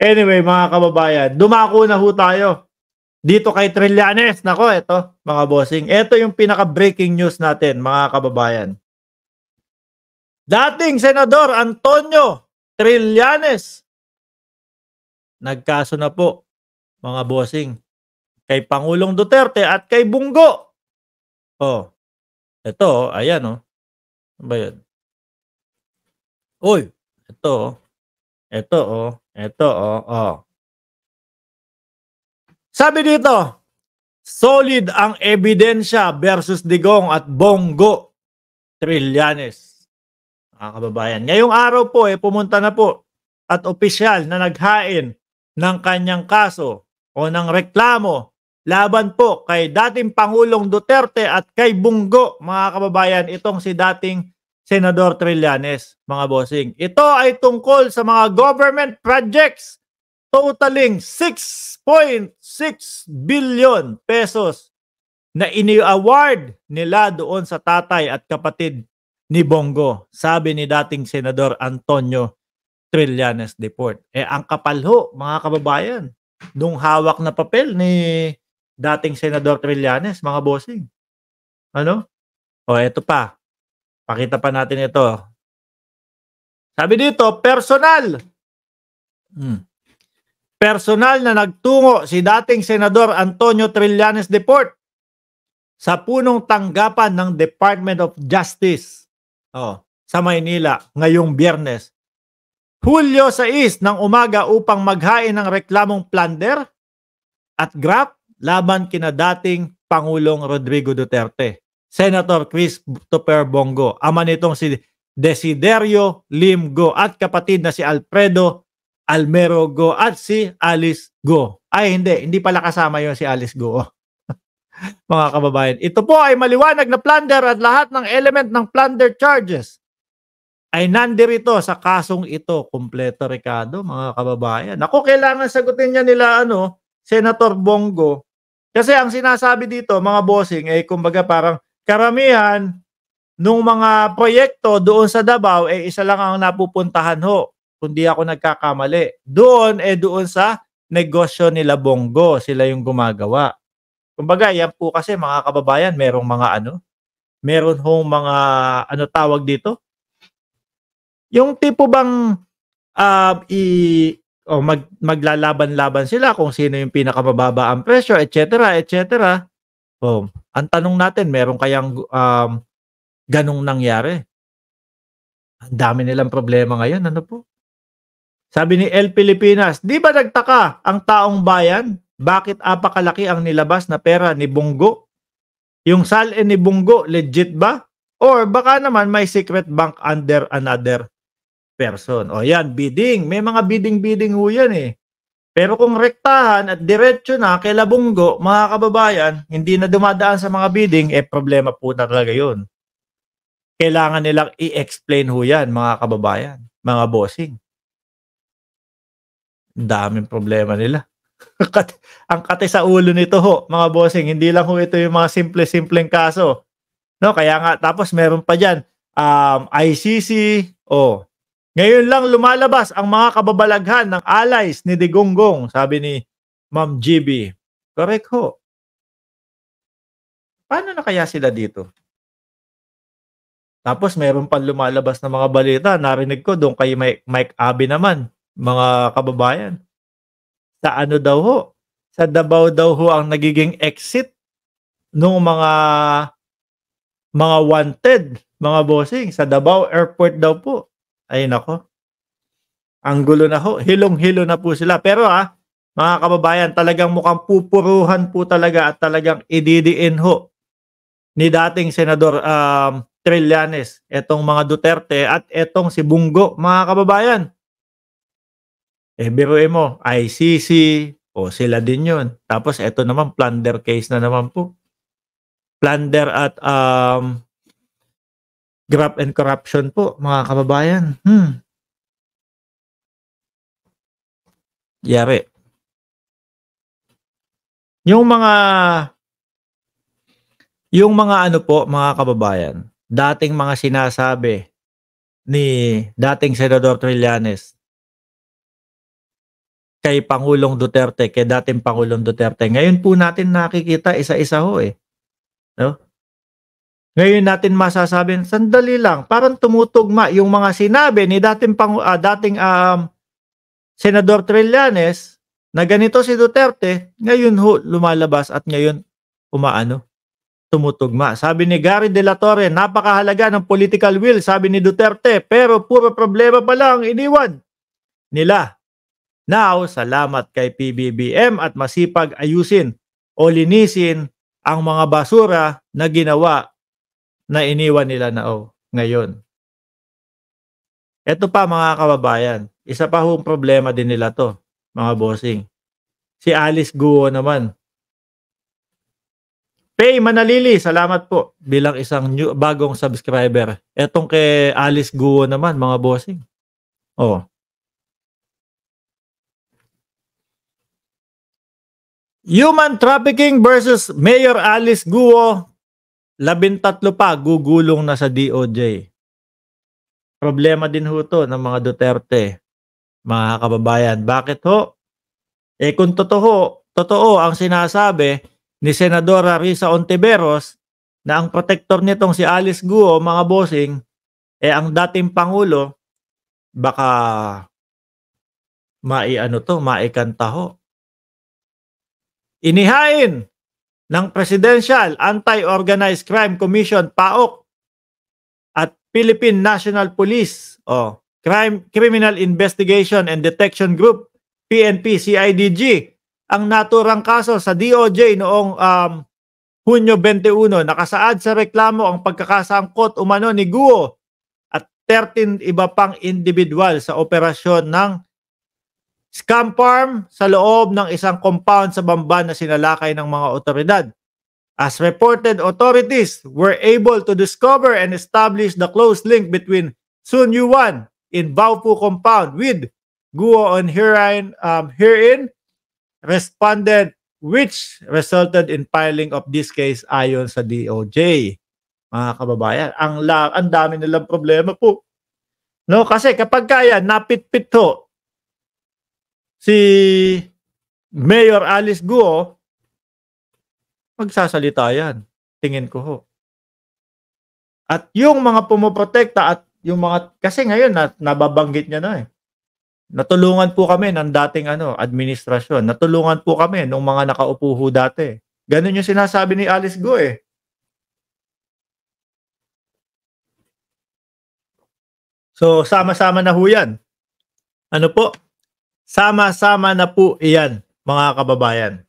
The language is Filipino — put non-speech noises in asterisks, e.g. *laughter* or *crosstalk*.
Anyway, mga kababayan, dumako na ho tayo dito kay Trillanes. Nako, ito, mga bossing. Ito yung pinaka-breaking news natin, mga kababayan. Dating Senador Antonio Trillanes nagkaso na po, mga bossing, kay Pangulong Duterte at kay Bunggo. Oh, ito, oh, ayan oh. Ano ba yun? Uy, ito oh. Ito oh. Ito, oh, oh. Sabi dito, solid ang ebidensya versus Digong at Bongo Trillanes. Mga kababayan, ngayong araw po, eh, pumunta na po at opisyal na naghain ng kanyang kaso o ng reklamo laban po kay dating Pangulong Duterte at kay Bungo, mga kababayan, itong si dating Senador Trillanes, mga bossing. Ito ay tungkol sa mga government projects totaling 6.6 billion pesos na ini-award nila doon sa tatay at kapatid ni Bongo, sabi ni dating Senador Antonio Trillanes de Port. Eh, ang kapal ho, mga kababayan, nung hawak na papel ni dating Senador Trillanes, mga bossing. Ano? O, eto pa. Pakita pa natin ito. Sabi dito, personal. Hmm. Personal na nagtungo si dating Senador Antonio Trillanes Deport sa punong tanggapan ng Department of Justice oh, sa Maynila ngayong biyernes. Hulyo 6 ng umaga upang maghain ng reklamong plunder at graft laban kina dating Pangulong Rodrigo Duterte. Senator Christopher Bongo. Ama nitong si Desiderio Limgo at kapatid na si Alfredo Almero Go at si Alice Go. Ay hindi, hindi pala kasama yon si Alice Go. *laughs* Mga kababayan, ito po ay maliwanag na plunder at lahat ng element ng plunder charges ay nandirito sa kasong ito, kumpleto Ricardo, mga kababayan. Ako, kailangan sagutin niya nila, ano, Senator Bongo. Kasi ang sinasabi dito, mga bossing, eh, kumbaga parang karamihan nung mga proyekto doon sa Davao, eh isa lang ang napupuntahan ho, kundi ako nagkakamali. Doon, eh doon sa negosyo nila Bongo, sila yung gumagawa. Kumbaga, yan po kasi mga kababayan, merong mga ano, meron hong mga ano tawag dito. Yung tipo bang uh, i o oh, mag, maglalaban-laban sila kung sino yung pinakamababa ang presyo, etc., etc. Boom. Ang tanong natin, meron kayang um, ganong nangyari? Ang dami nilang problema ngayon. Ano po? Sabi ni El Pilipinas, di ba nagtaka ang taong bayan? Bakit apakalaki ang nilabas na pera ni Bunggo? Yung salin eh, ni Bunggo, legit ba? Or baka naman may secret bank under another person. O yan, bidding. May mga bidding-bidding ho yan eh. Pero kung rektahan at diretso na kay Labunggo, mga kababayan, hindi na dumadaan sa mga bidding, eh problema po na talaga yun. Kailangan nilang i-explain ho yan, mga kababayan, mga bossing. Daming problema nila. *laughs* ang kate sa ulo nito ho, mga bossing, hindi lang ho ito yung mga simple-simpleng kaso. No, kaya nga, tapos meron pa dyan, um, ICC, oh, ngayon lang lumalabas ang mga kababalaghan ng allies ni Digonggong, sabi ni Ma'am GB. Correct ho. Paano na kaya sila dito? Tapos mayroon pang lumalabas na mga balita. Narinig ko doon kay Mike, Mike Abbey naman, mga kababayan. Sa ano daw ho? Sa Davao daw ho ang nagiging exit ng mga mga wanted, mga bossing. Sa Davao Airport daw po. Ay nako. Ang gulo na ho. Hilong-hilo na po sila. Pero ah, mga kababayan, talagang mukhang pupuruhan po talaga at talagang ididiin ho ni dating Senador um, Trillanes, etong mga Duterte at etong si Bungo, mga kababayan. Eh, biruin mo, ICC, o sila din yon. Tapos, eto naman, plunder case na naman po. Plunder at um, graft and corruption po, mga kababayan. Hmm. Yari. Yung mga yung mga ano po, mga kababayan, dating mga sinasabi ni dating Senador Trillanes kay Pangulong Duterte, kay dating Pangulong Duterte. Ngayon po natin nakikita isa-isa ho eh. No? Ngayon natin masasabi, sandali lang, parang tumutugma yung mga sinabi ni dating pang, uh, dating um, Senador Trillanes na ganito si Duterte, ngayon ho lumalabas at ngayon umaano tumutugma. Sabi ni Gary De La Torre, napakahalaga ng political will, sabi ni Duterte, pero puro problema pa lang iniwan nila. Now, salamat kay PBBM at masipag ayusin o linisin ang mga basura na ginawa na iniwan nila na oh, ngayon. Ito pa mga kababayan, isa pa hong problema din nila to, mga bossing. Si Alice Guo naman. Pay Manalili, salamat po bilang isang new, bagong subscriber. Etong kay Alice Guo naman, mga bossing. Oh. Human trafficking versus Mayor Alice Guo labintatlo pa gugulong na sa DOJ. Problema din ho to ng mga Duterte, mga kababayan. Bakit ho? Eh kung totoo, totoo ang sinasabi ni Senadora Risa Ontiveros na ang protector nitong si Alice Guo, mga bossing, eh ang dating Pangulo, baka maiano to, maikanta ho. Inihain ng Presidential Anti-Organized Crime Commission, PAOK, at Philippine National Police, o Crime, Criminal Investigation and Detection Group, PNP-CIDG, ang naturang kaso sa DOJ noong um, Hunyo 21, nakasaad sa reklamo ang pagkakasangkot umano ni Guo at 13 iba pang individual sa operasyon ng Scam farm sa loob ng isang compound sa Bamban na sinalakay ng mga otoridad. As reported, authorities were able to discover and establish the close link between Sun Yuan in Baopu compound with Guo on herein, um, herein responded which resulted in filing of this case ayon sa DOJ. Mga kababayan, ang, la- ang dami nilang problema po. No, kasi kapag kaya, napitpit ho si Mayor Alice Guo, magsasalita yan. Tingin ko ho. At yung mga pumoprotekta at yung mga, kasi ngayon na, nababanggit niya na eh. Natulungan po kami ng dating ano, administrasyon. Natulungan po kami nung mga nakaupo ho dati. Ganun yung sinasabi ni Alice Go eh. So, sama-sama na ho yan. Ano po? Sama-sama na po iyan mga kababayan.